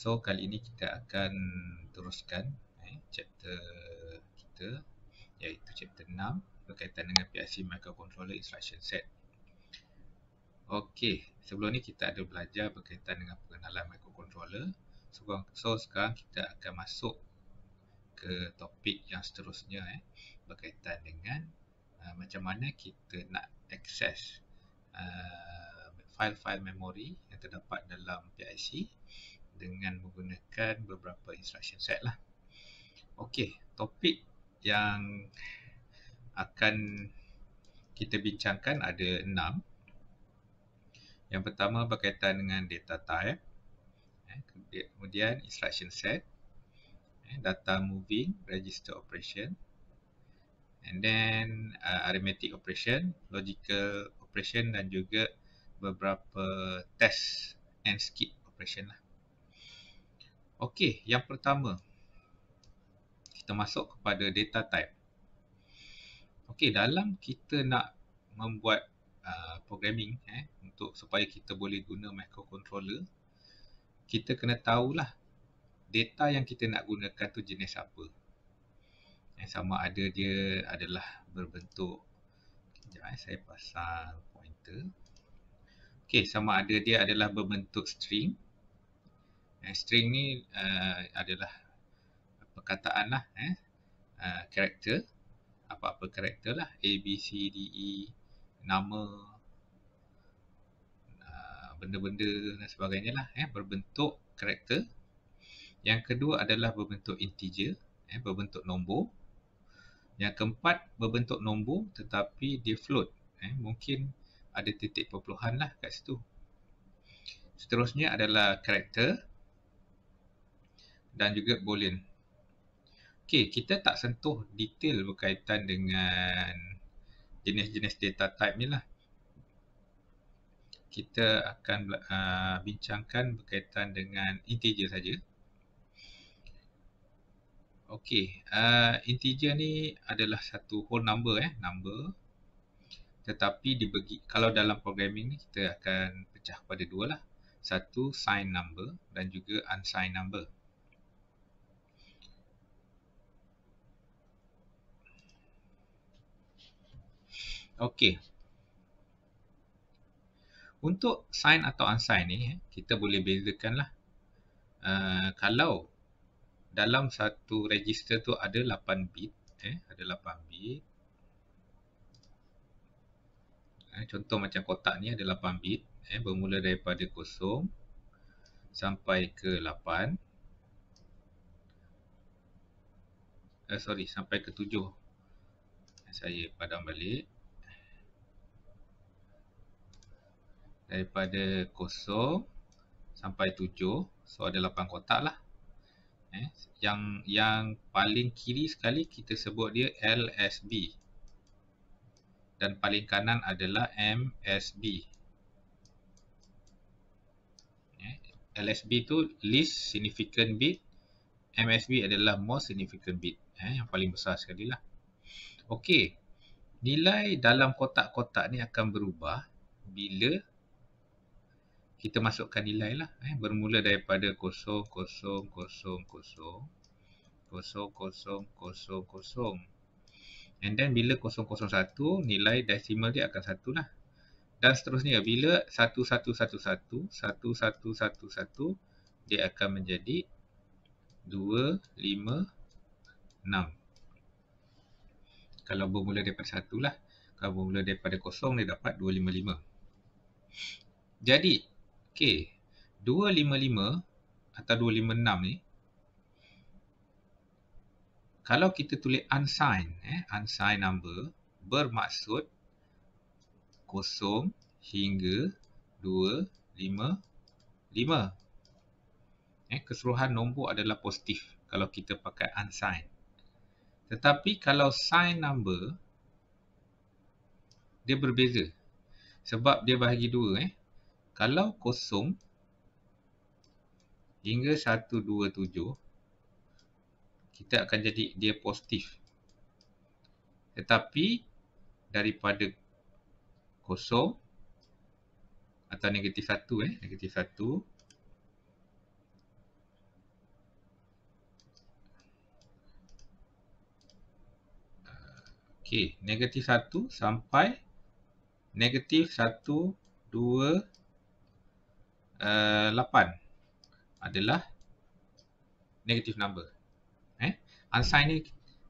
So kali ini kita akan teruskan eh, chapter kita iaitu chapter 6 berkaitan dengan PIC microcontroller instruction set. Okey, sebelum ni kita ada belajar berkaitan dengan pengenalan microcontroller. So, so sekarang kita akan masuk ke topik yang seterusnya eh berkaitan dengan uh, macam mana kita nak access uh, file-file memori yang terdapat dalam PIC dengan menggunakan beberapa instruction set lah. Okey, topik yang akan kita bincangkan ada enam. Yang pertama berkaitan dengan data type, eh, kemudian instruction set, eh, data moving, register operation, and then uh, arithmetic operation, logical operation dan juga beberapa test and skip operation lah. Okey, yang pertama kita masuk kepada data type. Okey, dalam kita nak membuat uh, programming eh untuk supaya kita boleh guna microcontroller, kita kena tahulah data yang kita nak gunakan tu jenis apa. Eh, sama ada dia adalah berbentuk Sekejap eh, saya pasang pointer. Okey, sama ada dia adalah berbentuk string Eh, string ni uh, adalah perkataan lah, eh, karakter, eh, uh, apa-apa character lah, A, B, C, D, E, nama, eh, benda-benda uh, dan sebagainya lah, eh, berbentuk character. Yang kedua adalah berbentuk integer, eh, berbentuk nombor. Yang keempat berbentuk nombor tetapi dia float, eh, mungkin ada titik perpuluhan lah kat situ. Seterusnya adalah karakter dan juga boolean. Okey, kita tak sentuh detail berkaitan dengan jenis-jenis data type ni lah. Kita akan uh, bincangkan berkaitan dengan integer saja. Okey, uh, integer ni adalah satu whole number eh, number. Tetapi dibagi, kalau dalam programming ni kita akan pecah kepada dua lah. Satu sign number dan juga unsigned number. Okey. Untuk sign atau unsign ni, kita boleh bezakanlah. Uh, eh, kalau dalam satu register tu ada 8 bit, eh, ada 8 bit. Eh, contoh macam kotak ni ada 8 bit, eh, bermula daripada kosong sampai ke 8. Uh, eh, sorry, sampai ke tujuh. Saya padam balik. daripada kosong sampai tujuh, so ada lapan kotak lah eh, yang yang paling kiri sekali kita sebut dia LSB dan paling kanan adalah MSB eh, LSB tu least significant bit MSB adalah most significant bit eh, yang paling besar sekali lah ok nilai dalam kotak-kotak ni akan berubah bila kita masukkan nilai lah eh, bermula daripada kosong kosong kosong kosong kosong kosong kosong, and then bila kosong kosong satu, nilai decimal dia akan satu lah dan seterusnya bila satu satu satu satu satu satu satu satu dia akan menjadi dua lima enam. kalau bermula daripada satu lah kalau bermula daripada kosong dia dapat dua lima lima. jadi Okey, 255 atau 256 ni kalau kita tulis unsigned eh unsigned number bermaksud kosong hingga 255 eh keseluruhan nombor adalah positif kalau kita pakai unsigned tetapi kalau sign number dia berbeza sebab dia bahagi dua eh kalau kosong hingga 127 kita akan jadi dia positif tetapi daripada kosong atau negatif 1 eh negatif 1 okey negatif 1 sampai negatif 1 2 3 8 eh, adalah negative number. Eh? Unsign ni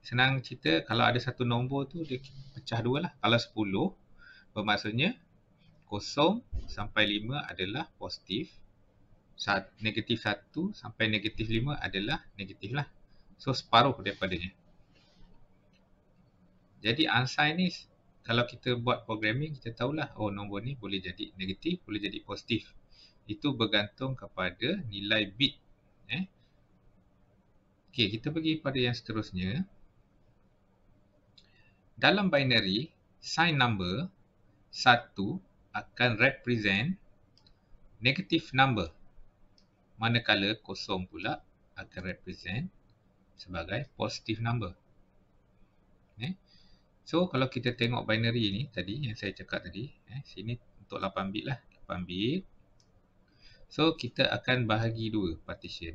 senang cerita kalau ada satu nombor tu dia pecah dua lah. Kalau 10 bermaksudnya kosong sampai 5 adalah positif. Negatif 1 sampai negatif 5 adalah negatif lah. So separuh daripadanya. Jadi unsign ni kalau kita buat programming kita tahulah oh nombor ni boleh jadi negatif boleh jadi positif itu bergantung kepada nilai bit. Eh. Okey, kita pergi pada yang seterusnya. Dalam binary, sign number 1 akan represent negative number. Manakala kosong pula akan represent sebagai positive number. Eh. So, kalau kita tengok binary ni tadi yang saya cakap tadi. Eh, sini untuk 8 bit lah. 8 bit. So kita akan bahagi dua partition.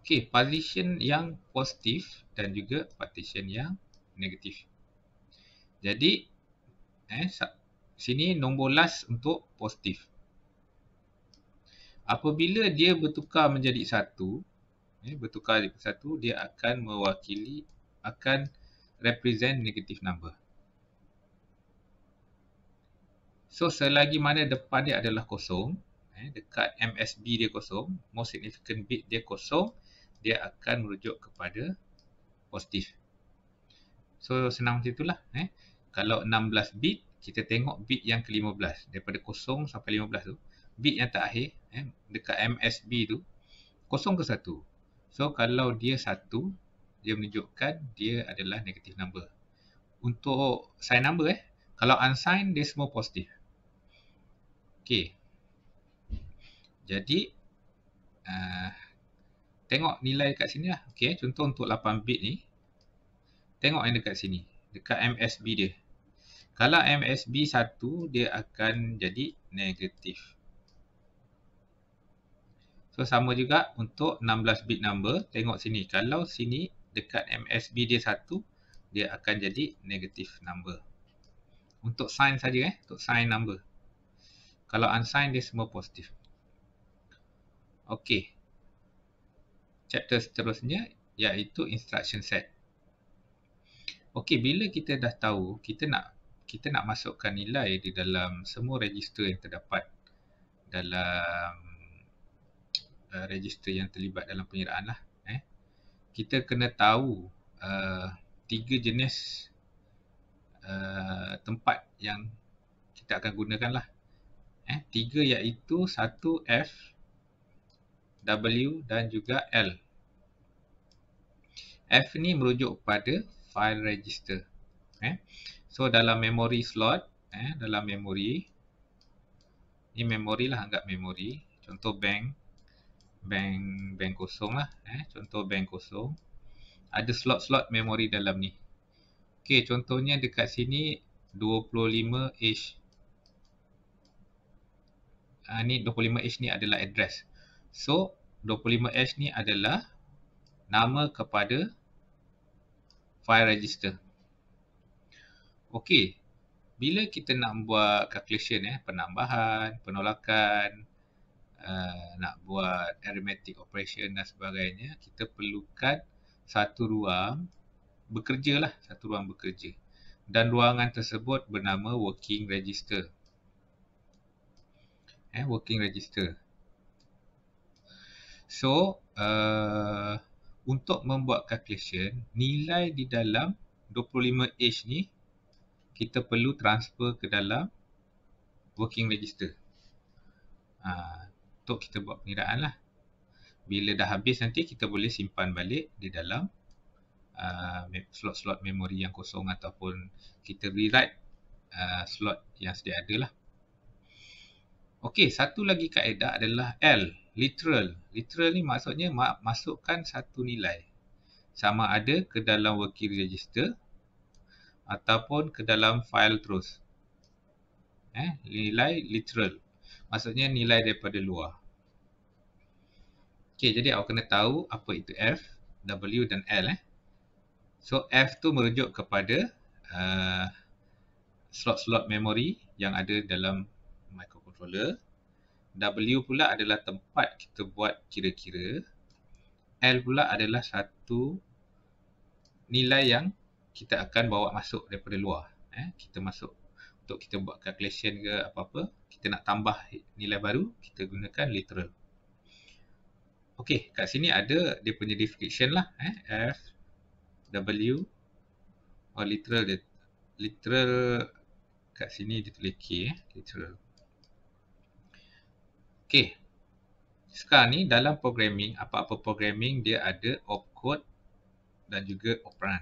Okay, partition yang positif dan juga partition yang negatif. Jadi, eh, sini nombor last untuk positif. Apabila dia bertukar menjadi satu, eh, bertukar menjadi satu, dia akan mewakili, akan represent negative number. So selagi mana depan dia adalah kosong, eh, dekat MSB dia kosong, most significant bit dia kosong, dia akan merujuk kepada positif. So senang macam itulah. Eh. Kalau 16 bit, kita tengok bit yang ke-15. Daripada kosong sampai 15 tu, bit yang terakhir eh, dekat MSB tu, kosong ke satu. So kalau dia satu, dia menunjukkan dia adalah negative number. Untuk sign number eh, kalau unsigned, dia semua positif. Okey. Jadi uh, tengok nilai kat sini lah. Okey, contoh untuk 8 bit ni. Tengok yang dekat sini, dekat MSB dia. Kalau MSB 1 dia akan jadi negatif. So sama juga untuk 16 bit number, tengok sini. Kalau sini dekat MSB dia 1, dia akan jadi negatif number. Untuk sign saja eh, untuk sign number. Kalau unsigned dia semua positif. Okey. Chapter seterusnya iaitu instruction set. Okey, bila kita dah tahu kita nak kita nak masukkan nilai di dalam semua register yang terdapat dalam uh, register yang terlibat dalam pengiraan lah. Eh. Kita kena tahu uh, tiga jenis uh, tempat yang kita akan gunakan lah eh, tiga iaitu satu F, W dan juga L. F ni merujuk pada file register. Eh. So dalam memory slot, eh, dalam memory, ni memory lah anggap memory. Contoh bank, bank, bank kosong lah. Eh. Contoh bank kosong. Ada slot-slot memory dalam ni. Okay, contohnya dekat sini 25H uh, ni 25H ni adalah address. So 25H ni adalah nama kepada file register. Okey. Bila kita nak buat calculation eh penambahan, penolakan, uh, nak buat arithmetic operation dan sebagainya, kita perlukan satu ruang bekerjalah, satu ruang bekerja. Dan ruangan tersebut bernama working register eh, working register. So, uh, untuk membuat calculation, nilai di dalam 25H ni kita perlu transfer ke dalam working register. Ha, untuk kita buat pengiraan lah. Bila dah habis nanti kita boleh simpan balik di dalam ah, slot-slot uh, memori yang kosong ataupun kita rewrite uh, slot yang sedia ada lah. Okey, satu lagi kaedah adalah L, literal. Literal ni maksudnya masukkan satu nilai. Sama ada ke dalam working register ataupun ke dalam file terus. Eh, nilai literal. Maksudnya nilai daripada luar. Okey, jadi awak kena tahu apa itu F, W dan L eh. So F tu merujuk kepada uh, slot-slot uh, memori yang ada dalam controller W pula adalah tempat kita buat kira-kira L pula adalah satu nilai yang kita akan bawa masuk daripada luar eh, kita masuk untuk kita buat calculation ke apa-apa kita nak tambah nilai baru kita gunakan literal ok kat sini ada dia punya description lah eh, F W or oh, literal dia, literal kat sini dia tulis K eh, literal Okey. Sekarang ni dalam programming, apa-apa programming dia ada opcode dan juga operan.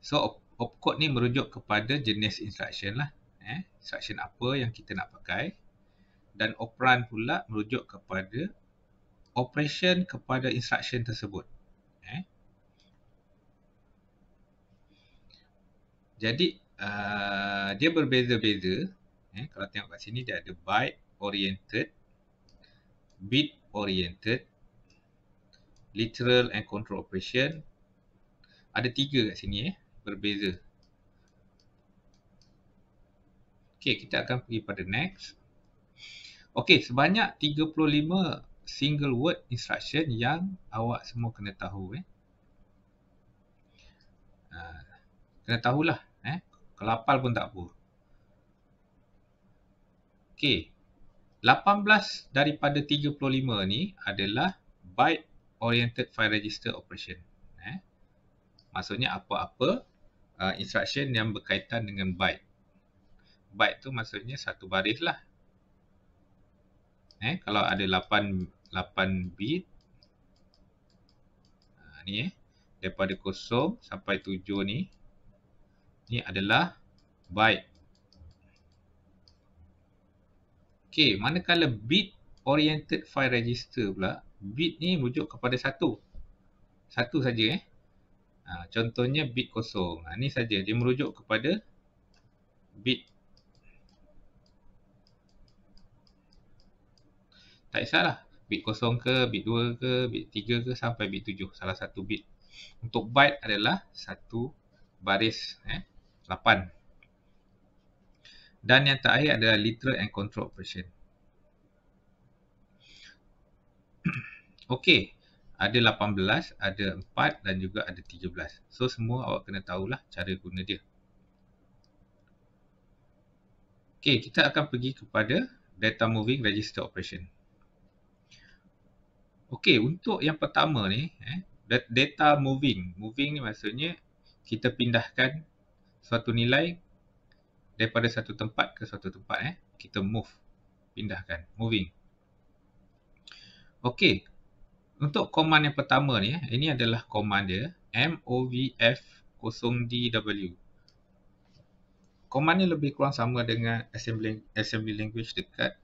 So opcode ni merujuk kepada jenis instruction lah. Eh, instruction apa yang kita nak pakai. Dan operan pula merujuk kepada operation kepada instruction tersebut. Eh. Jadi uh, dia berbeza-beza. Eh, kalau tengok kat sini dia ada byte, oriented, bit oriented, literal and control operation. Ada tiga kat sini eh, berbeza. Okey, kita akan pergi pada next. Okey, sebanyak 35 single word instruction yang awak semua kena tahu eh. Ha, kena tahulah eh. Kelapal pun tak apa. Okey. 18 daripada 35 ni adalah byte oriented file register operation. Eh? Maksudnya apa-apa uh, instruction yang berkaitan dengan byte. Byte tu maksudnya satu baris lah. Eh, kalau ada 8, 8 bit. Uh, ni eh. Daripada kosong sampai tujuh ni. Ni adalah byte. Okey, manakala bit oriented file register pula, bit ni merujuk kepada satu. Satu saja eh. Ha, contohnya bit kosong. Ha, ni saja dia merujuk kepada bit. Tak kisahlah. Bit kosong ke, bit dua ke, bit tiga ke, sampai bit tujuh. Salah satu bit. Untuk byte adalah satu baris. Eh, lapan dan yang terakhir adalah literal and control operation. Okey, ada 18, ada 4 dan juga ada 13. So semua awak kena tahulah cara guna dia. Okey, kita akan pergi kepada data moving register operation. Okey, untuk yang pertama ni, eh, data moving. Moving ni maksudnya kita pindahkan suatu nilai daripada satu tempat ke satu tempat eh kita move pindahkan moving okey untuk command yang pertama ni eh ini adalah command dia movf0dw command ni lebih kurang sama dengan assembly assembly language dekat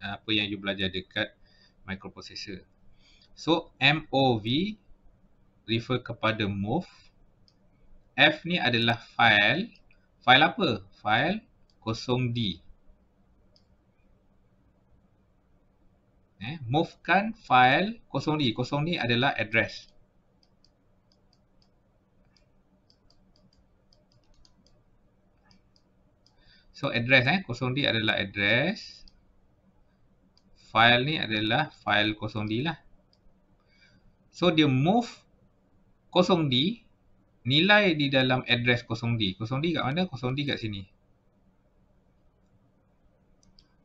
apa yang you belajar dekat microprocessor so mov refer kepada move f ni adalah file file apa? File kosong d Eh, movekan file kosong d Kosong d adalah address. So address eh, kosong d adalah address. File ni adalah file kosong d lah. So dia move kosong d nilai di dalam address kosong d kosong d kat mana? kosong d kat sini.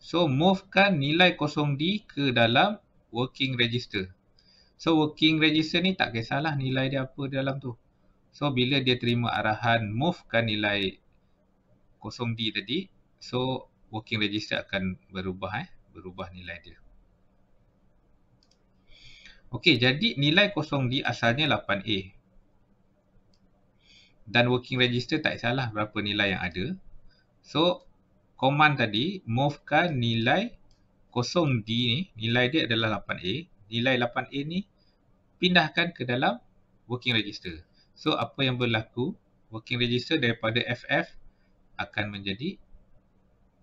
So movekan nilai kosong d ke dalam working register. So working register ni tak kisahlah nilai dia apa dalam tu. So bila dia terima arahan movekan nilai kosong d tadi, so working register akan berubah eh, berubah nilai dia. Okey, jadi nilai kosong d asalnya 8A dan working register tak salah berapa nilai yang ada. So, command tadi movekan nilai kosong d ni, nilai dia adalah 8A. Nilai 8A ni pindahkan ke dalam working register. So, apa yang berlaku? Working register daripada FF akan menjadi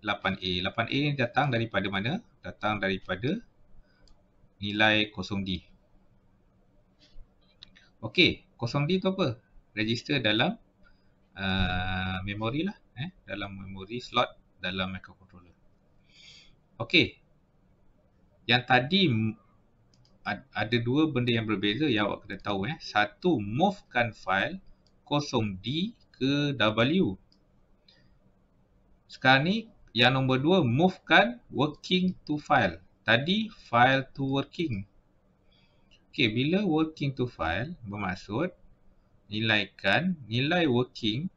8A. 8A ni datang daripada mana? Datang daripada nilai kosong d Okey, kosong d tu apa? register dalam uh, memori lah eh dalam memori slot dalam microcontroller. Okey. Yang tadi ada dua benda yang berbeza yang awak kena tahu eh. Satu movekan file kosong d ke W. Sekarang ni yang nombor dua movekan working to file. Tadi file to working. Okey, bila working to file bermaksud nilaikan nilai working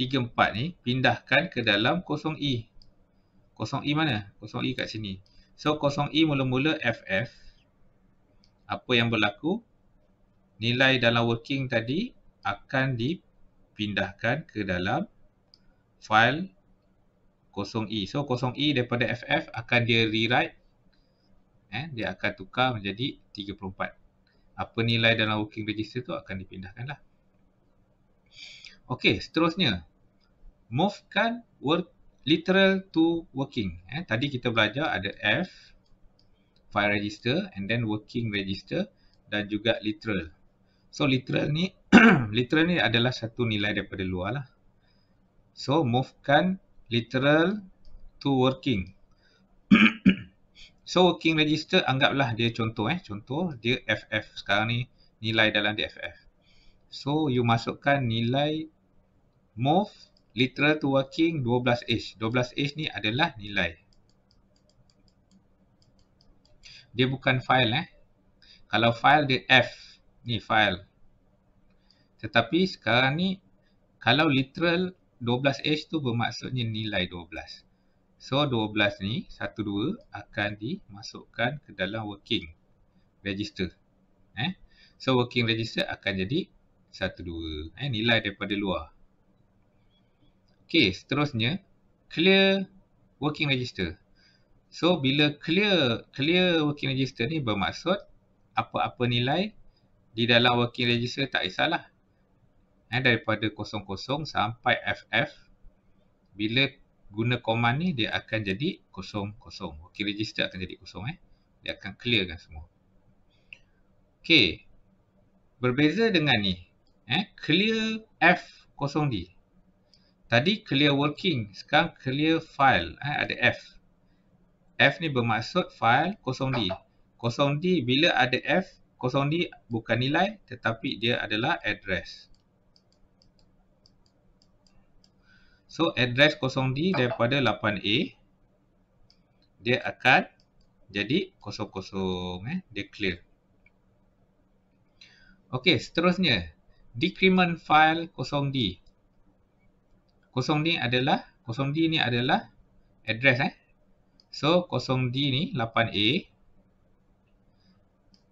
3,4 ni pindahkan ke dalam kosong e kosong e mana? kosong e kat sini. So kosong e mula-mula FF. Apa yang berlaku? Nilai dalam working tadi akan dipindahkan ke dalam file kosong e So kosong e daripada FF akan dia rewrite. Eh, dia akan tukar menjadi 34 apa nilai dalam working register tu akan dipindahkan lah. Okay, seterusnya. Movekan work literal to working. Eh, tadi kita belajar ada F, file register and then working register dan juga literal. So literal ni literal ni adalah satu nilai daripada luar lah. So movekan literal to working. So working register anggaplah dia contoh eh contoh dia FF sekarang ni nilai dalam dia FF. So you masukkan nilai move literal to working 12H. 12H ni adalah nilai. Dia bukan file eh. Kalau file dia F ni file. Tetapi sekarang ni kalau literal 12H tu bermaksudnya nilai 12. So 12 ni 12 akan dimasukkan ke dalam working register. Eh. So working register akan jadi 12. Eh nilai daripada luar. Okey, seterusnya clear working register. So bila clear clear working register ni bermaksud apa-apa nilai di dalam working register tak isalah. Eh daripada 00 sampai FF bila guna command ni dia akan jadi kosong kosong. Ok register akan jadi kosong eh. Dia akan clear kan semua. Okey. Berbeza dengan ni. Eh clear F kosong D. Tadi clear working, sekarang clear file eh ada F. F ni bermaksud file kosong D. Kosong D bila ada F, kosong D bukan nilai tetapi dia adalah address. So address kosong d daripada 8A dia akan jadi kosong kosong eh dia clear. Okey, seterusnya decrement file kosong d kosong d adalah kosong d ni adalah address eh. So kosong d ni 8A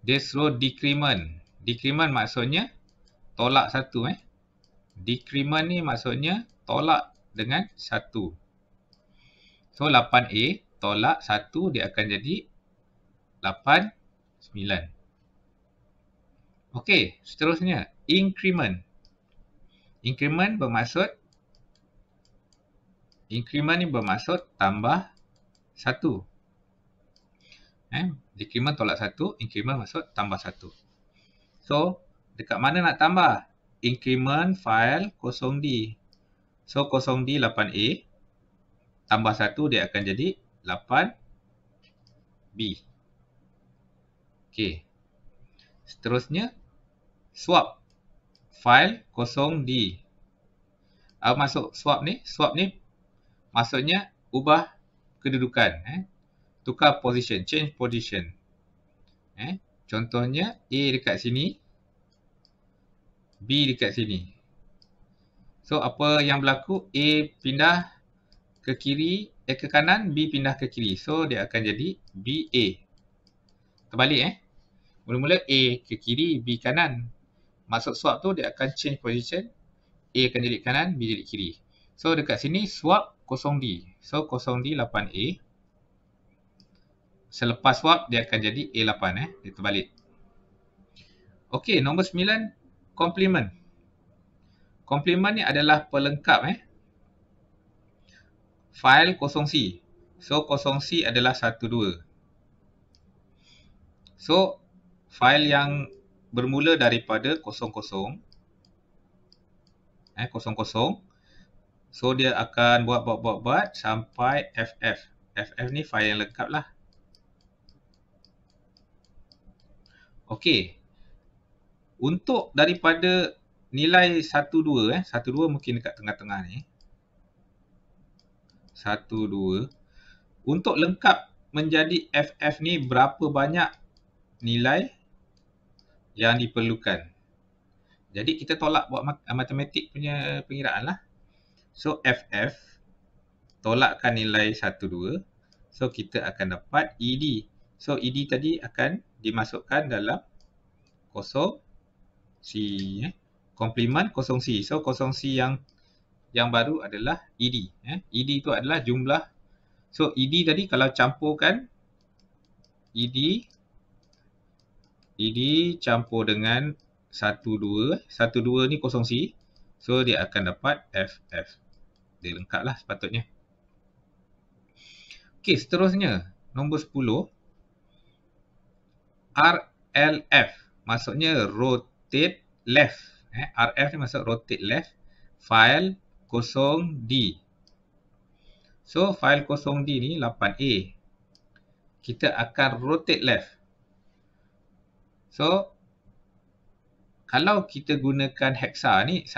dia suruh decrement. Decrement maksudnya tolak satu eh. Decrement ni maksudnya tolak dengan 1. So 8A tolak 1 dia akan jadi 8, 9. Okey, seterusnya increment. Increment bermaksud increment ni bermaksud tambah 1. Eh, decrement tolak 1, increment maksud tambah 1. So, dekat mana nak tambah? Increment file kosong d So kosong d 8A tambah 1 dia akan jadi 8B. Okey. Seterusnya swap file kosong d Apa ah, maksud swap ni? Swap ni maksudnya ubah kedudukan eh. Tukar position, change position. Eh, contohnya A dekat sini, B dekat sini. So apa yang berlaku? A pindah ke kiri, eh ke kanan, B pindah ke kiri. So dia akan jadi B A. Terbalik eh. Mula-mula A ke kiri, B kanan. Masuk swap tu dia akan change position. A akan jadi kanan, B jadi kiri. So dekat sini swap kosong d So kosong d 8A. Selepas swap dia akan jadi A8 eh. Dia terbalik. Okay, nombor 9. Complement. Komplement ni adalah pelengkap eh. File kosong C. So kosong C adalah 12. So file yang bermula daripada kosong kosong. Eh kosong kosong. So dia akan buat buat buat buat sampai FF. FF ni file yang lengkap lah. Okay, Untuk daripada nilai 1, 2 eh. 1, 2 mungkin dekat tengah-tengah ni. 1, 2. Untuk lengkap menjadi FF ni berapa banyak nilai yang diperlukan. Jadi kita tolak buat matematik punya pengiraan lah. So FF tolakkan nilai 1, 2. So kita akan dapat ED. So ED tadi akan dimasukkan dalam kosong C eh komplement kosong C. So kosong C yang yang baru adalah ED. Eh. ED itu adalah jumlah. So ED tadi kalau campurkan ED ED campur dengan 1, 2. 1, 2 ni kosong C. So, dia akan dapat FF. Dia lengkap lah sepatutnya. Okay, seterusnya. Nombor 10. RLF. Maksudnya, rotate left eh, RF ni masuk rotate left file kosong D so file kosong D ni 8A kita akan rotate left so kalau kita gunakan hexa ni eh,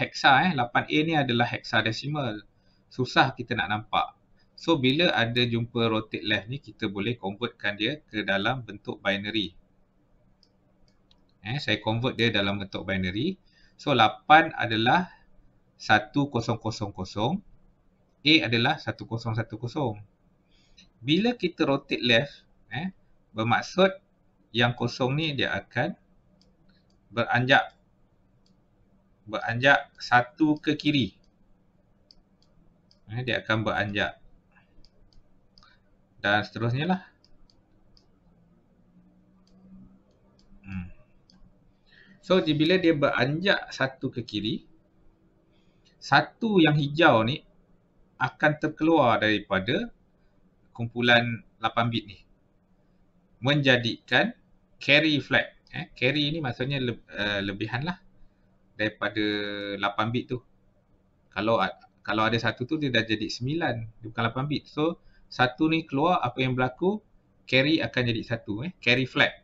hexa eh 8A ni adalah hexadecimal susah kita nak nampak so bila ada jumpa rotate left ni kita boleh convertkan dia ke dalam bentuk binary eh, saya convert dia dalam bentuk binary. So 8 adalah 1000, A adalah 1010. Bila kita rotate left, eh, bermaksud yang kosong ni dia akan beranjak beranjak satu ke kiri. Eh, dia akan beranjak. Dan seterusnya lah. So bila dia beranjak satu ke kiri, satu yang hijau ni akan terkeluar daripada kumpulan 8 bit ni. Menjadikan carry flag. Eh, carry ni maksudnya le- uh, lebihan lah daripada 8 bit tu. Kalau kalau ada satu tu dia dah jadi 9, bukan 8 bit. So satu ni keluar apa yang berlaku? Carry akan jadi satu eh, carry flag.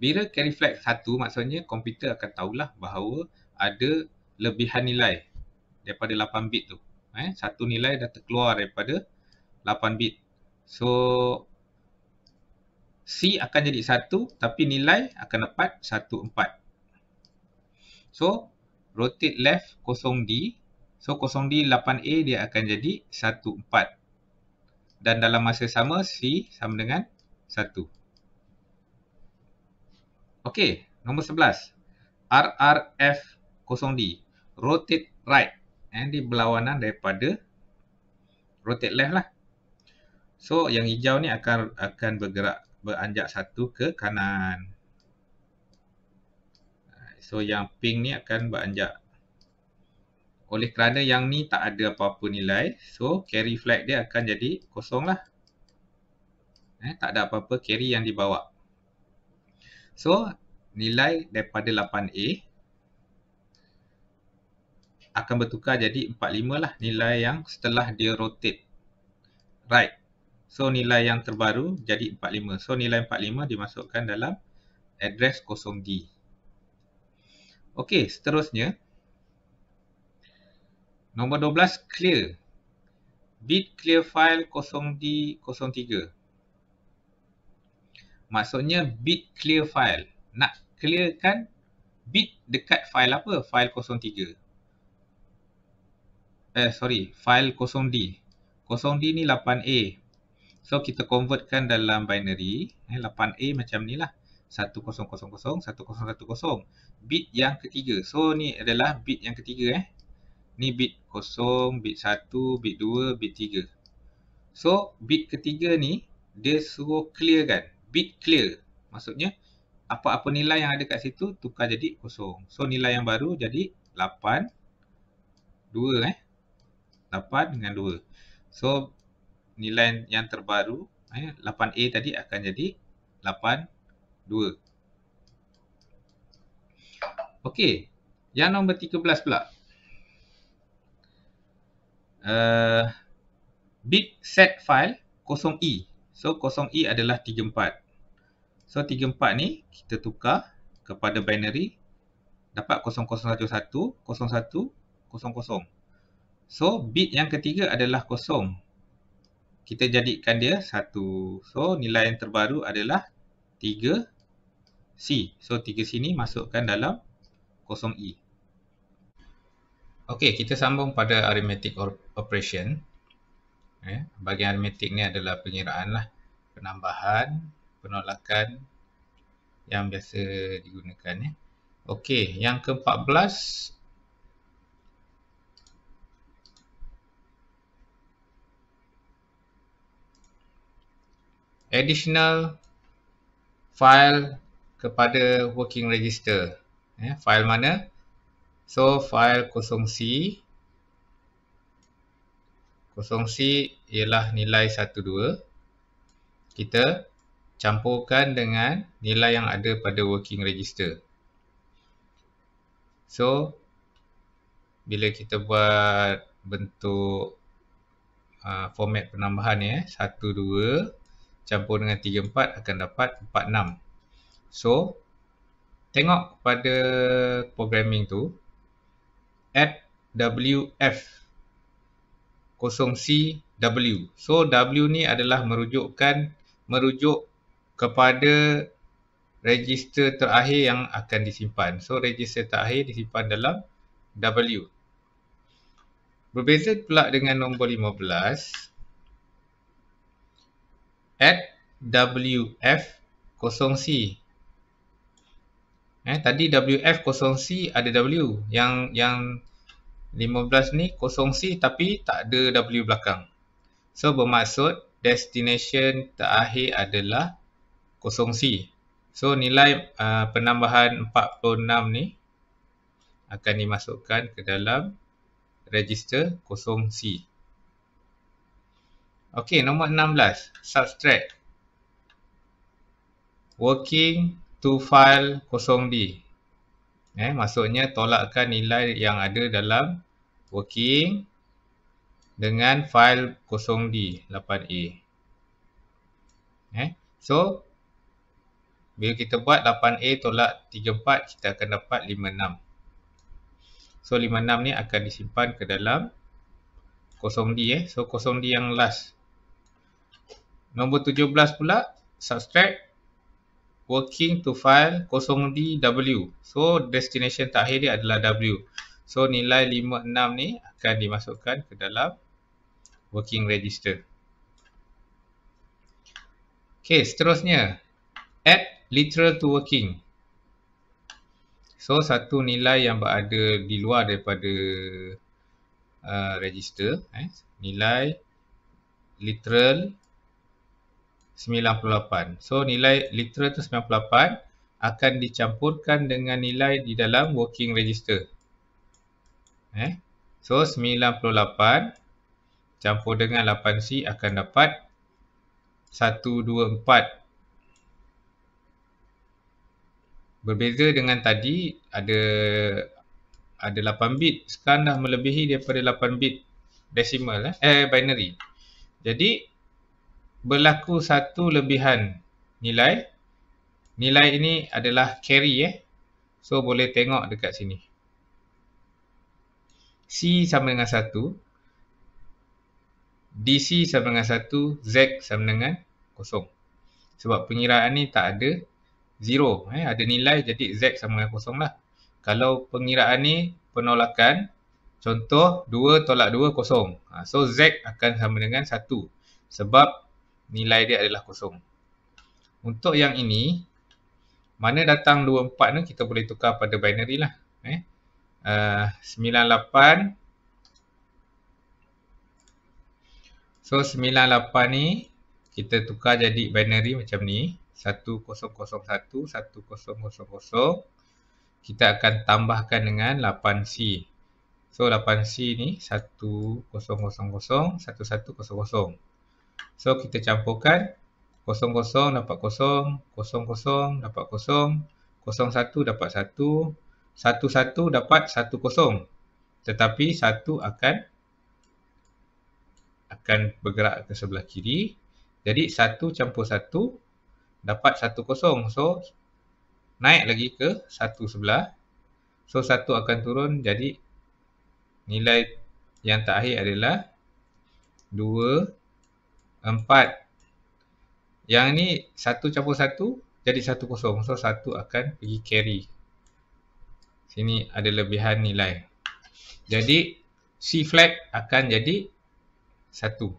Bila carry flag satu maksudnya komputer akan tahulah bahawa ada lebihan nilai daripada 8 bit tu. Eh, satu nilai dah terkeluar daripada 8 bit. So C akan jadi satu tapi nilai akan dapat 1,4. So rotate left kosong d So kosong d 8A dia akan jadi 1,4. Dan dalam masa sama C sama dengan 1. Okey, nombor 11. RRF0D. Rotate right. eh dia berlawanan daripada rotate left lah. So, yang hijau ni akan akan bergerak beranjak satu ke kanan. So, yang pink ni akan beranjak. Oleh kerana yang ni tak ada apa-apa nilai. So, carry flag dia akan jadi kosong lah. Eh, tak ada apa-apa carry yang dibawa. So nilai daripada 8A akan bertukar jadi 45 lah nilai yang setelah dia rotate. Right. So nilai yang terbaru jadi 45. So nilai 45 dimasukkan dalam address kosong d Okey, seterusnya. Nombor 12 clear. Bit clear file kosong d kosong 03 maksudnya bit clear file nak clearkan bit dekat file apa file 03 eh sorry file 0d 0d ni 8a so kita convertkan dalam binary eh 8a macam ni lah 1000 1010 1000 bit yang ketiga so ni adalah bit yang ketiga eh ni bit 0 bit 1 bit 2 bit 3 so bit ketiga ni dia suruh clear kan bit clear. Maksudnya apa-apa nilai yang ada kat situ tukar jadi kosong. So nilai yang baru jadi 8 2 eh. 8 dengan 2. So nilai yang terbaru eh 8A tadi akan jadi 8 2. Okey. Yang nombor 13 pula. Uh, bit set file 0E. So 0E adalah 34. So 34 ni kita tukar kepada binary dapat 0011 00110100. So bit yang ketiga adalah kosong. Kita jadikan dia 1. So nilai yang terbaru adalah 3C. So 3C ni masukkan dalam 0E. Okey, kita sambung pada arithmetic operation. Eh, bagian arithmetic ni adalah pengiraan lah. Penambahan penolakan yang biasa digunakan ya. Okey, yang ke-14 additional file kepada working register. Ya, file mana? So file 0C 0C ialah nilai 12. Kita campurkan dengan nilai yang ada pada working register. So, bila kita buat bentuk uh, format penambahan ni, eh, 1, 2, campur dengan 3, 4 akan dapat 4, 6. So, tengok pada programming tu, add WF, kosong C, W. So, W ni adalah merujukkan, merujuk kan, kepada register terakhir yang akan disimpan. So register terakhir disimpan dalam W. Berbeza pula dengan nombor 15 at WF0C. Eh tadi WF0C ada W yang yang 15 ni 0C tapi tak ada W belakang. So bermaksud destination terakhir adalah kosong C, So nilai uh, penambahan 46 ni akan dimasukkan ke dalam register kosong C. Okey, nombor 16, subtract. Working to file kosong d Eh, maksudnya tolakkan nilai yang ada dalam working dengan file kosong d 8A. Eh, so bila kita buat 8A tolak 34, kita akan dapat 56. So 56 ni akan disimpan ke dalam kosong d eh. So kosong d yang last. Nombor 17 pula, subtract working to file kosong d W. So destination terakhir dia adalah W. So nilai 56 ni akan dimasukkan ke dalam working register. Okay, seterusnya. Add literal to working. So satu nilai yang berada di luar daripada uh, register, eh, nilai literal 98. So nilai literal tu 98 akan dicampurkan dengan nilai di dalam working register. Eh, so 98 campur dengan 8C akan dapat 124. Berbeza dengan tadi ada ada 8 bit sekarang dah melebihi daripada 8 bit decimal eh, eh binary. Jadi berlaku satu lebihan nilai. Nilai ini adalah carry eh. So boleh tengok dekat sini. C sama dengan 1. DC sama dengan 1, Z sama dengan 0. Sebab pengiraan ni tak ada 0 eh, ada nilai jadi z sama dengan kosong lah kalau pengiraan ni penolakan contoh 2 tolak 2 kosong ha, so z akan sama dengan 1 sebab nilai dia adalah kosong untuk yang ini mana datang 24 ni kita boleh tukar pada binary lah eh. uh, ha, 98 So 98 ni kita tukar jadi binary macam ni. 1001 1000 kita akan tambahkan dengan 8C so 8C ni 1000 1100 so kita campurkan 00 dapat 0 00 dapat 0 01 dapat 1 11 dapat 10 tetapi 1 akan akan bergerak ke sebelah kiri jadi 1 campur 1 dapat 1.0. So, naik lagi ke 1 sebelah. So, 1 akan turun jadi nilai yang terakhir adalah 2, 4. Yang ni 1 campur 1 jadi 1.0. So, 1 akan pergi carry. Sini ada lebihan nilai. Jadi, C flag akan jadi 1.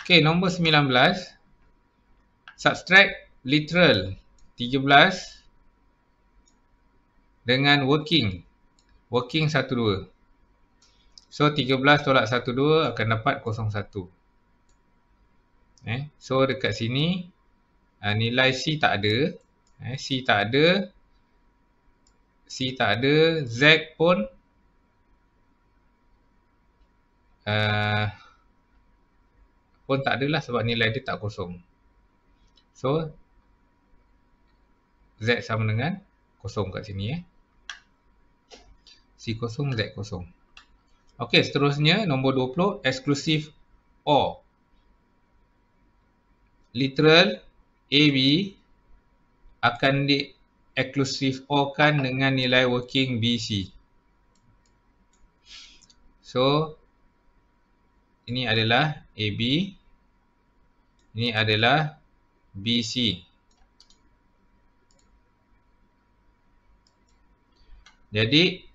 Okay, nombor subtract literal 13 dengan working working 12 so 13 tolak 12 akan dapat 01 eh so dekat sini uh, nilai c tak ada eh c tak ada c tak ada z pun Uh, pun tak adalah sebab nilai dia tak kosong So Z sama dengan kosong kat sini eh. C kosong, Z kosong Ok seterusnya nombor 20 Exclusive OR Literal AB Akan di Exclusive OR kan dengan nilai working BC So Ini adalah AB Ini adalah BC jadi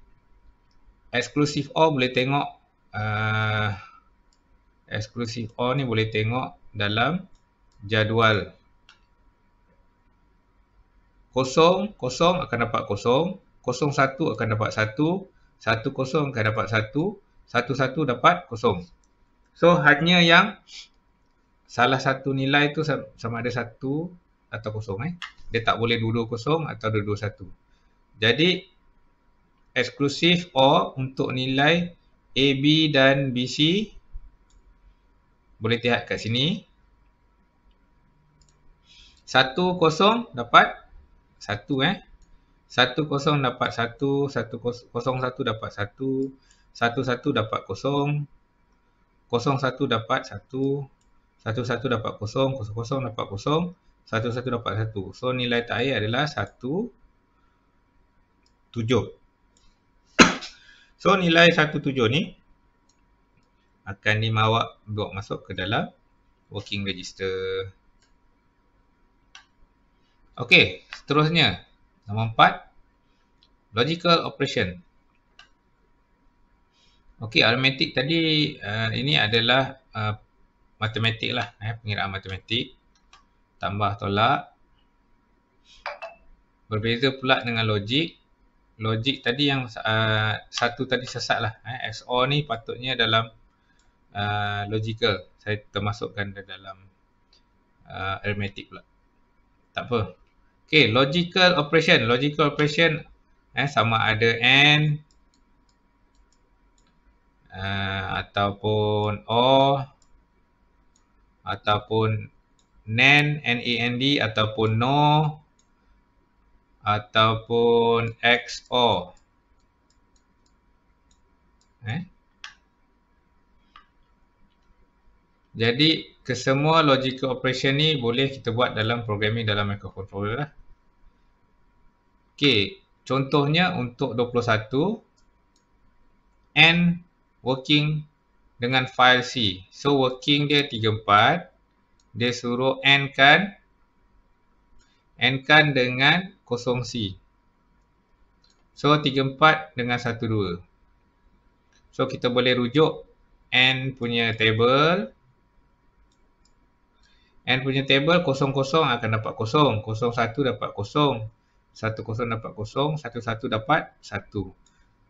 eksklusif O boleh tengok uh, exclusive O ni boleh tengok dalam jadual kosong, kosong akan dapat kosong kosong satu akan dapat satu satu kosong akan dapat satu satu satu dapat kosong so hanya yang salah satu nilai tu sama ada satu atau kosong eh. Dia tak boleh dua-dua kosong atau dua-dua satu. Jadi eksklusif or untuk nilai AB dan BC boleh lihat kat sini. Satu kosong dapat satu eh. Satu kosong dapat satu, satu kosong satu dapat satu, satu satu dapat kosong, kosong satu dapat satu, satu satu dapat kosong, kosong kosong, dapat kosong. Satu satu dapat satu. So nilai tak air adalah satu tujuh. So nilai satu tujuh ni akan dimawa buat masuk ke dalam working register. Okay, seterusnya nombor empat. logical operation. Okey, arithmetic tadi uh, ini adalah uh, matematik lah eh, pengiraan matematik tambah tolak berbeza pula dengan logik logik tadi yang uh, satu tadi sesat lah eh. XOR ni patutnya dalam uh, logical saya termasukkan dalam uh, eh, aritmetik pula tak apa ok logical operation logical operation eh, sama ada and uh, ataupun or ataupun NAND, e e N-A-N-D ataupun NO ataupun XOR eh? jadi kesemua logical operation ni boleh kita buat dalam programming dalam microcontroller lah ok, contohnya untuk 21 N working dengan file C. So working dia 34. Dia suruh end kan. End kan dengan kosong C. So 34 dengan 12. So kita boleh rujuk end punya table. End punya table kosong kosong akan dapat kosong. Kosong satu dapat kosong. Satu kosong dapat kosong. Satu satu dapat satu.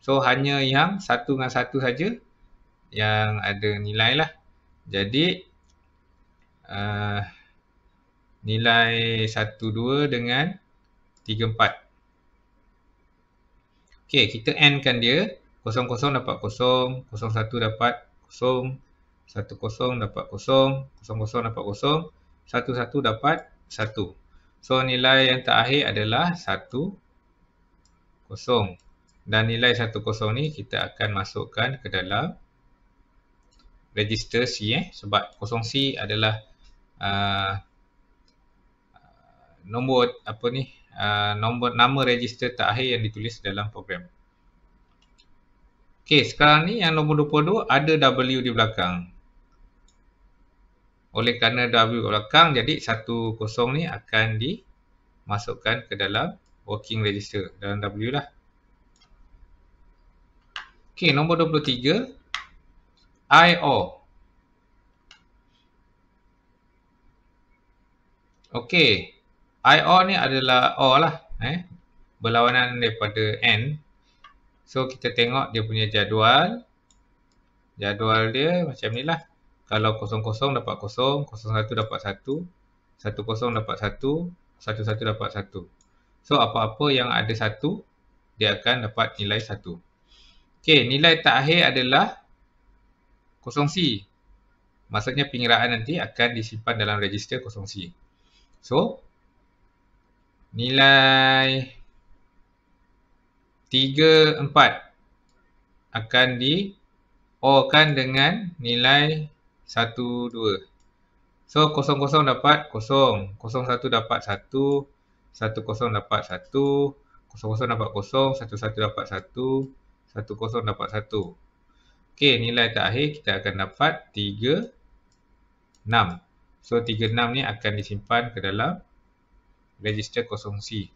So hanya yang satu dengan satu saja yang ada nilai lah. Jadi uh, nilai 1, 2 dengan 3, 4. Okay, kita endkan dia. 0, 0 dapat 0, 0, 1 dapat 0, 1, 0 dapat 0, 0, 0 dapat 0, 1, 1 dapat 1. So, nilai yang terakhir adalah 1, 0. Dan nilai 1, 0 ni kita akan masukkan ke dalam register C eh sebab kosong C adalah uh, nombor apa ni uh, nombor nama register terakhir yang ditulis dalam program. Okey, sekarang ni yang nombor 22 ada W di belakang. Oleh kerana W di belakang jadi satu kosong ni akan dimasukkan ke dalam working register dalam W lah. Okey, nombor 23 I/O. IO. Okey. o ni adalah O lah. Eh? Berlawanan daripada N. So kita tengok dia punya jadual. Jadual dia macam ni lah. Kalau kosong-kosong dapat kosong. Kosong-satu dapat satu. Satu-kosong dapat satu. Satu-satu dapat satu. So apa-apa yang ada satu. Dia akan dapat nilai satu. Okay, Nilai terakhir adalah kosong c Maksudnya pengiraan nanti akan disimpan dalam register kosong c So, nilai 3,4 akan di orkan dengan nilai 1,2. So, kosong kosong dapat kosong, kosong satu dapat satu, satu kosong dapat satu, kosong kosong dapat kosong, satu satu dapat satu, satu kosong dapat satu. Okey, nilai terakhir kita akan dapat 36. So 36 ni akan disimpan ke dalam register kosong c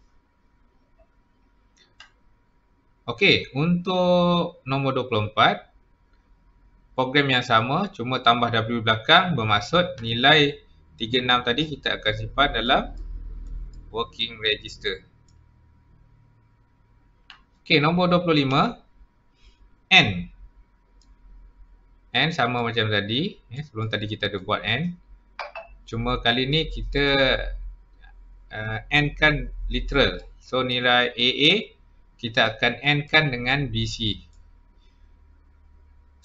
Okey, untuk nombor 24 program yang sama cuma tambah W belakang bermaksud nilai 36 tadi kita akan simpan dalam working register. Okey, nombor 25 N n sama macam tadi eh, sebelum tadi kita ada buat n cuma kali ni kita uh, n kan literal so nilai AA kita akan n kan dengan BC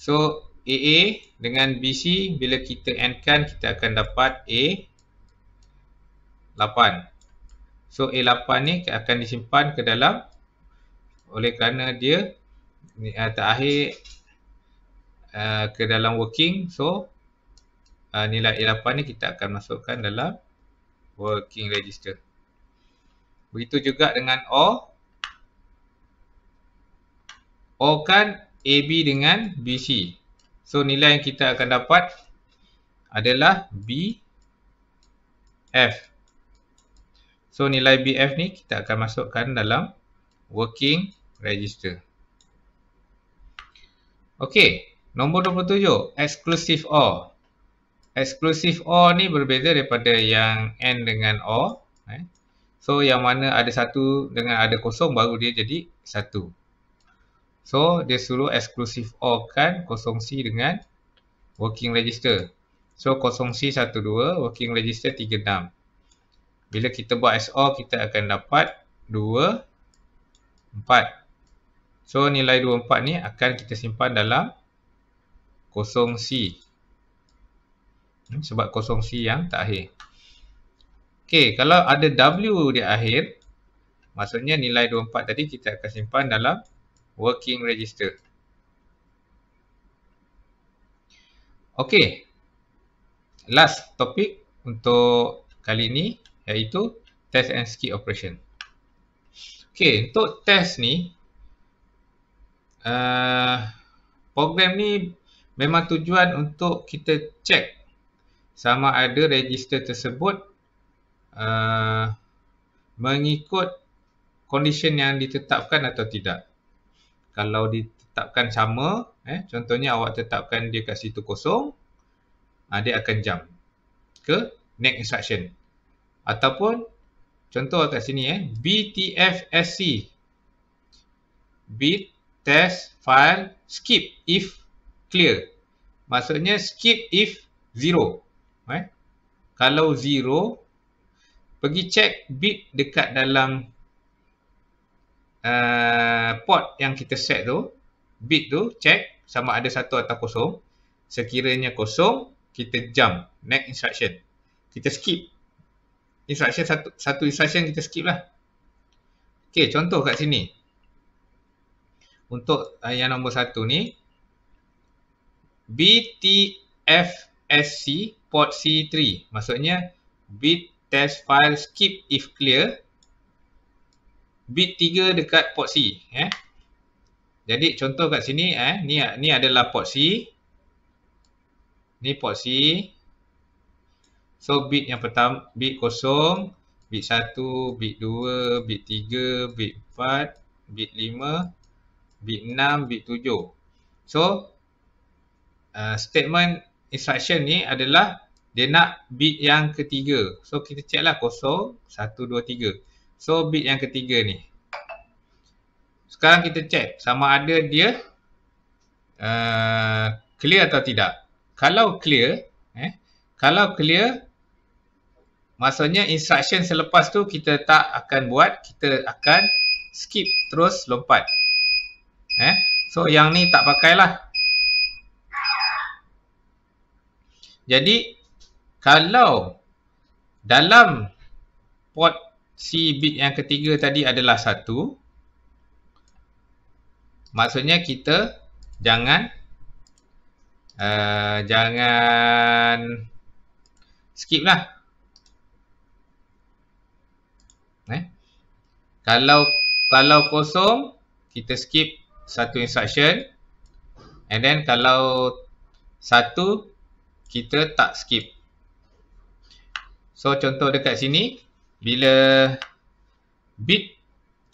so AA dengan BC bila kita n kan kita akan dapat A 8 so A 8 ni akan disimpan ke dalam oleh kerana dia ni, uh, terakhir Uh, ke dalam working so uh, nilai A8 ni kita akan masukkan dalam working register begitu juga dengan O O kan AB dengan BC so nilai yang kita akan dapat adalah BF so nilai BF ni kita akan masukkan dalam working register Okey, Nombor 27, exclusive or. Exclusive or ni berbeza daripada yang n dengan o eh. So, yang mana ada satu dengan ada kosong baru dia jadi satu. So, dia suruh exclusive or kan kosong C dengan working register. So, kosong C 12, working register 36. Bila kita buat SOR, kita akan dapat 2, 4. So, nilai 2, 4 ni akan kita simpan dalam kosong C hmm, sebab kosong C yang tak akhir okay kalau ada W di akhir maksudnya nilai 24 tadi kita akan simpan dalam working register okay last topik untuk kali ini iaitu test and skip operation okay untuk test ni uh, program ni memang tujuan untuk kita cek sama ada register tersebut uh, mengikut condition yang ditetapkan atau tidak. Kalau ditetapkan sama, eh, contohnya awak tetapkan dia kat situ kosong, uh, dia akan jump ke next instruction. Ataupun contoh kat sini eh, BTFSC. Bit test file skip if clear. Maksudnya skip if zero. Eh? Kalau zero, pergi check bit dekat dalam uh, port yang kita set tu. Bit tu check sama ada satu atau kosong. Sekiranya kosong, kita jump next instruction. Kita skip. Instruction satu, satu instruction kita skip lah. Okay, contoh kat sini. Untuk uh, yang nombor satu ni, btfsc port C3. Maksudnya bit test file skip if clear bit 3 dekat port C. Eh. Jadi contoh kat sini eh, ni, ni adalah port C. Ni port C. So bit yang pertama, bit kosong, bit 1, bit 2, bit 3, bit 4, bit 5, bit 6, bit 7. So uh, statement instruction ni adalah dia nak bit yang ketiga. So kita check lah kosong, satu, dua, tiga. So bit yang ketiga ni. Sekarang kita check sama ada dia uh, clear atau tidak. Kalau clear, eh, kalau clear, maksudnya instruction selepas tu kita tak akan buat, kita akan skip terus lompat. Eh, so yang ni tak pakailah Jadi kalau dalam port C bit yang ketiga tadi adalah satu, maksudnya kita jangan uh, jangan skip lah. Eh? Kalau kalau kosong kita skip satu instruction, and then kalau satu kita tak skip. So contoh dekat sini bila bit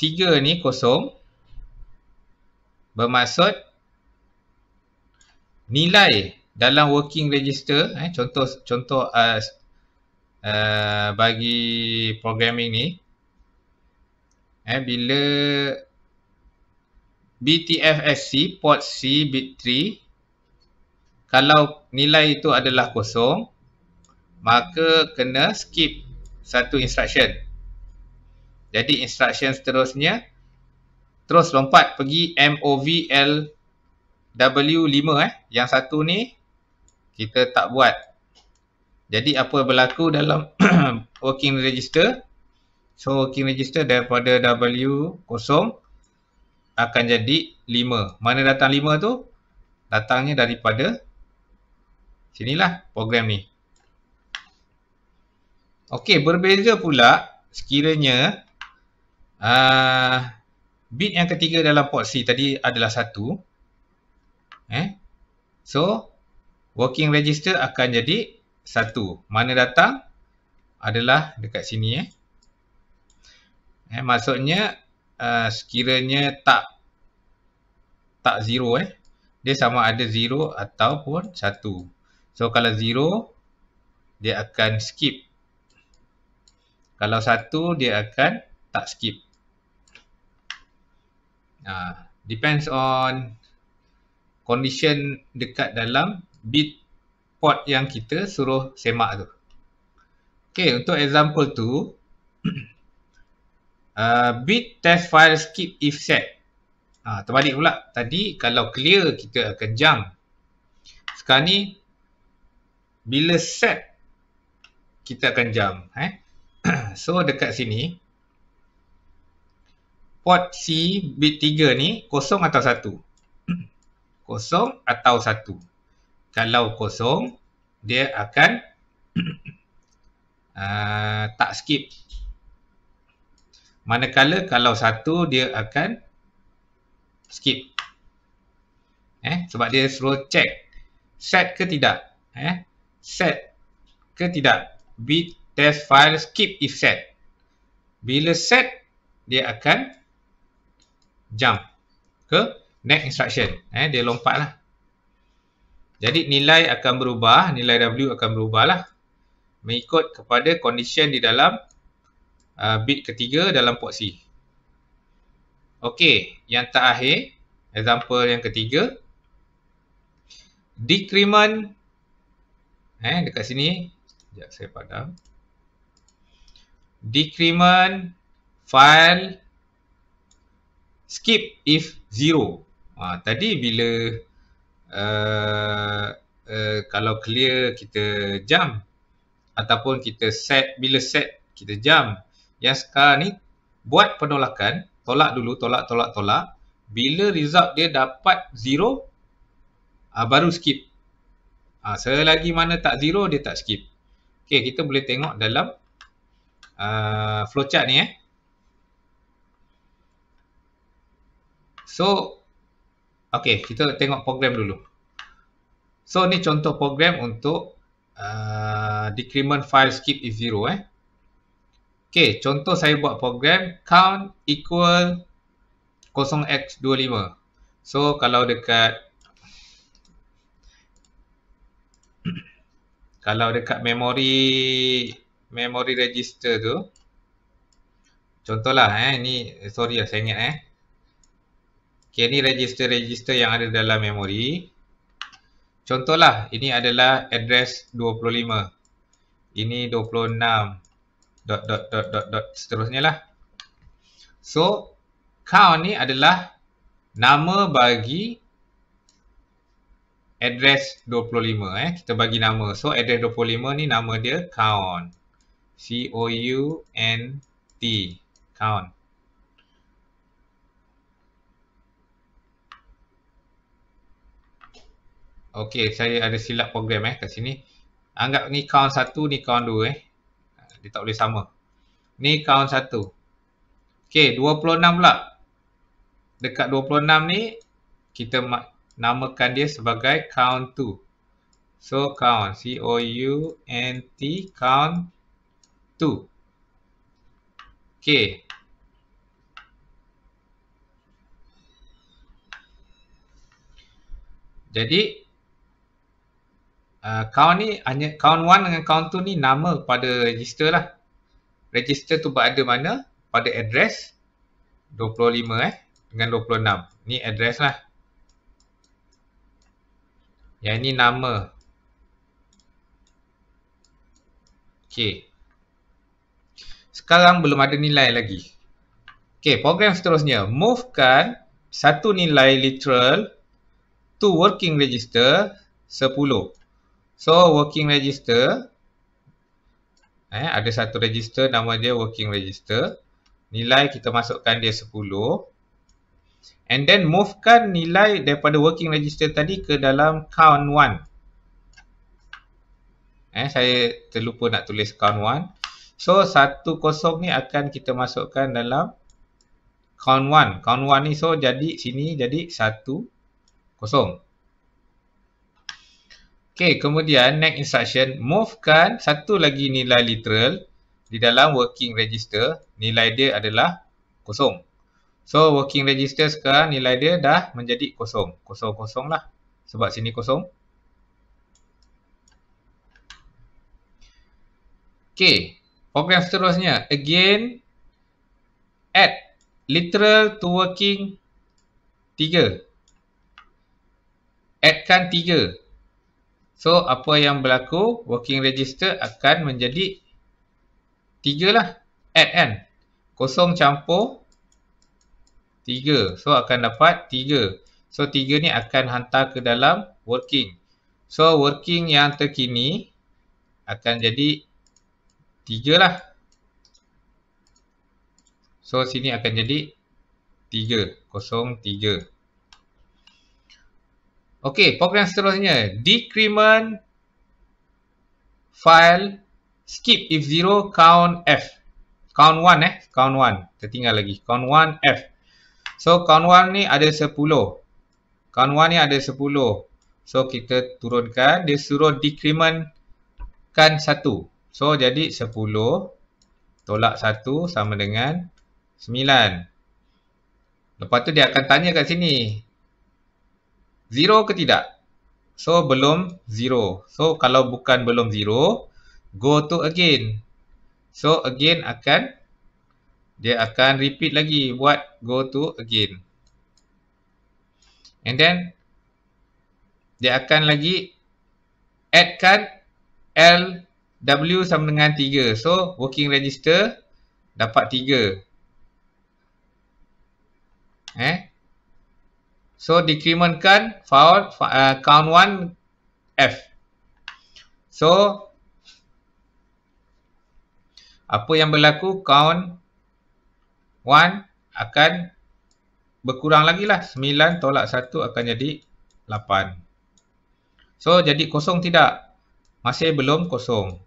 3 ni kosong bermaksud nilai dalam working register eh contoh contoh uh, uh, bagi programming ni eh bila btfsc port c bit kalau nilai itu adalah kosong maka kena skip satu instruction jadi instruction seterusnya terus lompat pergi MOVL W5 eh yang satu ni kita tak buat jadi apa berlaku dalam working register so working register daripada W kosong akan jadi 5 mana datang 5 tu datangnya daripada sinilah program ni. Okey, berbeza pula sekiranya uh, bit yang ketiga dalam port C tadi adalah satu. Eh? So, working register akan jadi satu. Mana datang? Adalah dekat sini. Eh? Eh, maksudnya, uh, sekiranya tak tak zero. Eh? Dia sama ada zero ataupun satu. So kalau 0 dia akan skip. Kalau 1 dia akan tak skip. Nah, ha, depends on condition dekat dalam bit port yang kita suruh semak tu. Okay, untuk example tu Uh, bit test file skip if set ha, terbalik pula tadi kalau clear kita akan jump sekarang ni bila set kita akan jam eh so dekat sini port C bit 3 ni kosong atau satu kosong atau satu kalau kosong dia akan uh, tak skip manakala kalau satu dia akan skip eh sebab dia suruh check set ke tidak eh set ke tidak bit test file skip if set bila set dia akan jump ke next instruction eh dia lompat lah jadi nilai akan berubah nilai w akan berubah lah mengikut kepada condition di dalam uh, bit ketiga dalam port c okey yang terakhir example yang ketiga decrement eh dekat sini sekejap saya padam decrement file skip if zero ha, tadi bila uh, uh, kalau clear kita jump ataupun kita set bila set kita jump yang sekarang ni buat penolakan tolak dulu tolak tolak tolak bila result dia dapat zero uh, baru skip Ha, selagi mana tak zero, dia tak skip. Okay, kita boleh tengok dalam uh, flowchart ni eh. So, okay, kita tengok program dulu. So, ni contoh program untuk uh, decrement file skip is zero eh. Okay, contoh saya buat program count equal 0x25. So, kalau dekat kalau dekat memori memori register tu contohlah eh ni sorry lah saya eh okey ni register-register yang ada dalam memori contohlah ini adalah address 25 ini 26 dot dot dot dot, dot seterusnya lah so count ni adalah nama bagi address 25 eh kita bagi nama so address 25 ni nama dia count c o u n t count Okay, saya ada silap program eh kat sini anggap ni count 1 ni count 2 eh dia tak boleh sama ni count 1 okey 26 pula dekat 26 ni kita namakan dia sebagai count2. So count, C-O-U-N-T, count2. Okay. Jadi, uh, count ni, hanya count1 dengan count2 ni nama pada register lah. Register tu berada mana? Pada address 25 eh, dengan 26. Ni address lah. Yang ini nama. Okey. Sekarang belum ada nilai lagi. Okey, program seterusnya. Movekan satu nilai literal to working register 10. So, working register. Eh, ada satu register nama dia working register. Nilai kita masukkan dia and then movekan nilai daripada working register tadi ke dalam count one. eh saya terlupa nak tulis count one. so satu kosong ni akan kita masukkan dalam count one. count one ni so jadi sini jadi satu kosong Okay, kemudian next instruction movekan satu lagi nilai literal di dalam working register nilai dia adalah kosong So working register sekarang nilai dia dah menjadi kosong. Kosong-kosong lah. Sebab sini kosong. Okay. Program seterusnya. Again. Add. Literal to working. 3. Addkan 3. So apa yang berlaku. Working register akan menjadi. 3 lah. Add kan. Kosong campur. 3. So akan dapat 3. So 3 ni akan hantar ke dalam working. So working yang terkini akan jadi 3 lah. So sini akan jadi 3. 03. Okey, program seterusnya decrement file skip if 0 count f. Count 1 eh, count 1. Tertinggal lagi. Count 1 f. So count one ni ada 10. Count one ni ada 10. So kita turunkan. Dia suruh decrementkan 1. So jadi 10 tolak 1 sama dengan 9. Lepas tu dia akan tanya kat sini. 0 ke tidak? So belum 0. So kalau bukan belum 0, go to again. So again akan dia akan repeat lagi buat go to again and then dia akan lagi addkan L W sama dengan 3 so working register dapat 3 eh so decrementkan file uh, count 1 F so apa yang berlaku count 1 akan berkurang lagi lah. 9 tolak 1 akan jadi 8. So, jadi kosong tidak? Masih belum kosong.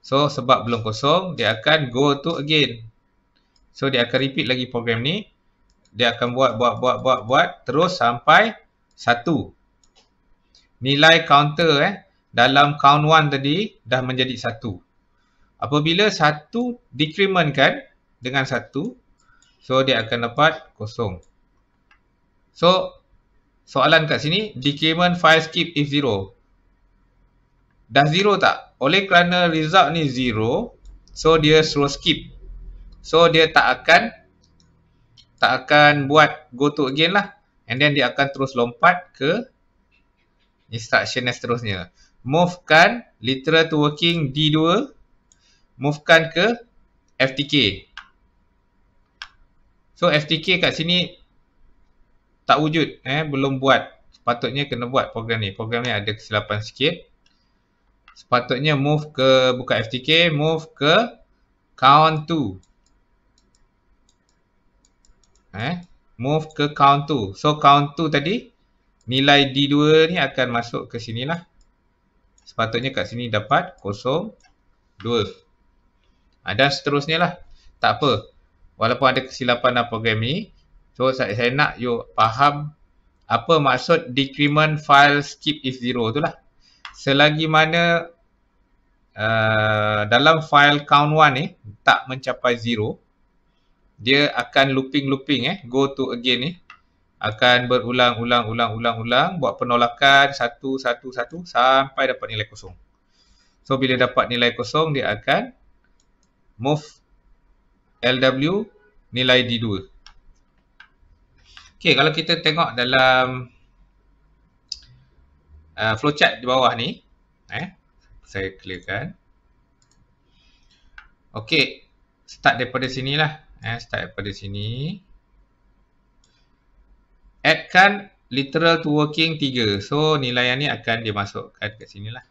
So, sebab belum kosong, dia akan go to again. So, dia akan repeat lagi program ni. Dia akan buat, buat, buat, buat, buat terus sampai 1. Nilai counter eh, dalam count 1 tadi dah menjadi 1. Apabila 1 decrement kan dengan So dia akan dapat kosong. So soalan kat sini decrement file skip if zero? Dah zero tak? Oleh kerana result ni zero, so dia suruh skip. So dia tak akan tak akan buat go to again lah. And then dia akan terus lompat ke instruction yang seterusnya. Movekan literal to working D2 movekan ke FTK. So FTK kat sini tak wujud eh belum buat. Sepatutnya kena buat program ni. Program ni ada kesilapan sikit. Sepatutnya move ke buka FTK, move ke count to. Eh, move ke count to. So count to tadi nilai D2 ni akan masuk ke sini lah. Sepatutnya kat sini dapat kosong dua. Ada seterusnya lah. Tak apa walaupun ada kesilapan dalam program ni so saya, saya nak you faham apa maksud decrement file skip if zero tu lah selagi mana uh, dalam file count one ni tak mencapai zero dia akan looping-looping eh go to again ni akan berulang-ulang-ulang-ulang-ulang buat penolakan satu satu satu sampai dapat nilai kosong so bila dapat nilai kosong dia akan move LW nilai D2. Okey, kalau kita tengok dalam uh, flowchart di bawah ni, eh, saya clearkan. Okey, start daripada sini lah. Eh, start daripada sini. Addkan literal to working 3. So, nilai yang ni akan dimasukkan kat sini lah.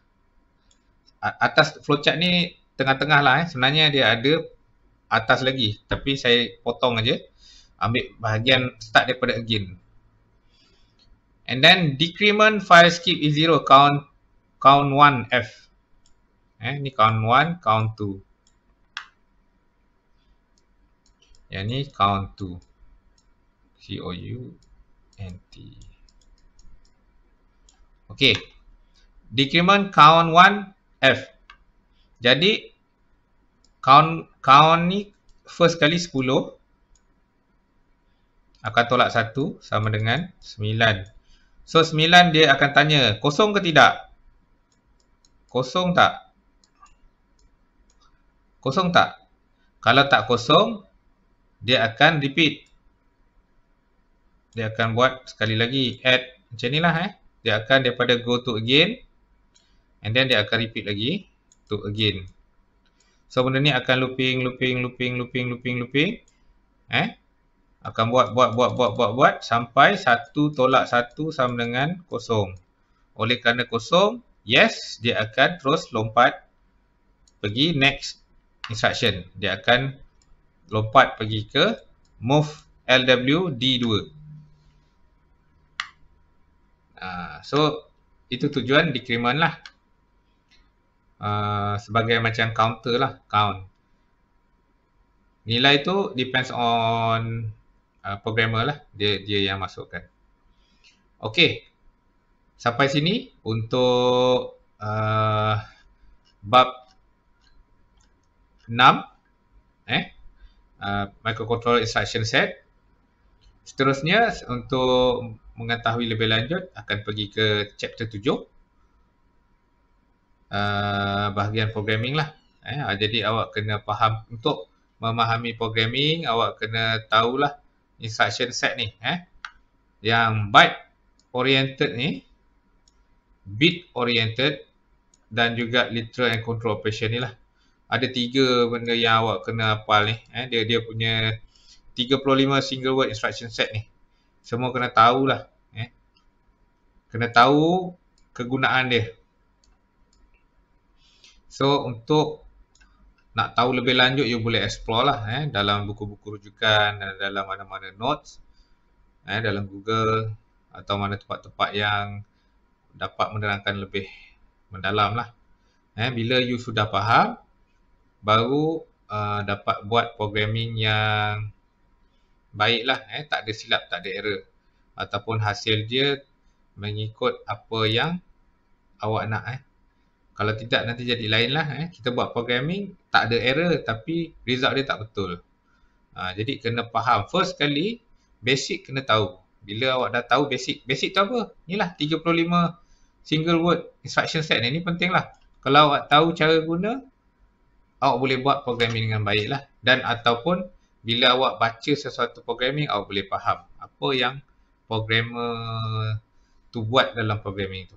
Atas flowchart ni tengah-tengah lah eh. Sebenarnya dia ada atas lagi tapi saya potong aja ambil bahagian start daripada again and then decrement file skip is zero count count 1 f eh ni count 1 count 2 yang ni count 2 c o u n t okey decrement count 1 f jadi count, count ni first kali 10 akan tolak 1 sama dengan 9. So 9 dia akan tanya kosong ke tidak? Kosong tak? Kosong tak? Kalau tak kosong, dia akan repeat. Dia akan buat sekali lagi add macam ni lah eh. Dia akan daripada go to again and then dia akan repeat lagi to again. So benda ni akan looping, looping, looping, looping, looping, looping. Eh? Akan buat, buat, buat, buat, buat, buat sampai 1 tolak 1 sama dengan kosong. Oleh kerana kosong, yes, dia akan terus lompat pergi next instruction. Dia akan lompat pergi ke move LW D2. Uh, ah, so, itu tujuan dikiriman lah uh, sebagai macam counter lah, count. Nilai tu depends on uh, programmer lah, dia dia yang masukkan. Okay, sampai sini untuk uh, bab 6, eh, uh, microcontroller instruction set. Seterusnya untuk mengetahui lebih lanjut akan pergi ke chapter 7 uh, bahagian programming lah. Eh, ah, jadi awak kena faham untuk memahami programming, awak kena tahulah instruction set ni. Eh. Yang byte oriented ni, bit oriented dan juga literal and control operation ni lah. Ada tiga benda yang awak kena hafal ni. Eh. Dia dia punya 35 single word instruction set ni. Semua kena tahulah. Eh. Kena tahu kegunaan dia. So untuk nak tahu lebih lanjut, you boleh explore lah eh, dalam buku-buku rujukan dan eh, dalam mana-mana notes eh, dalam Google atau mana tempat-tempat yang dapat menerangkan lebih mendalam lah. Eh, bila you sudah faham, baru uh, dapat buat programming yang baik lah. Eh, tak ada silap, tak ada error. Ataupun hasil dia mengikut apa yang awak nak eh. Kalau tidak nanti jadi lain lah eh. Kita buat programming tak ada error tapi result dia tak betul ha, Jadi kena faham First kali basic kena tahu Bila awak dah tahu basic Basic tu apa? Inilah 35 single word instruction set ni Ini penting lah Kalau awak tahu cara guna Awak boleh buat programming dengan baik lah Dan ataupun bila awak baca sesuatu programming Awak boleh faham apa yang programmer tu buat dalam programming tu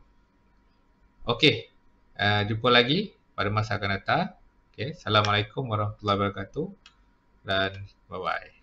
Okay uh, jumpa lagi pada masa akan datang. Okay. Assalamualaikum warahmatullahi wabarakatuh dan bye-bye.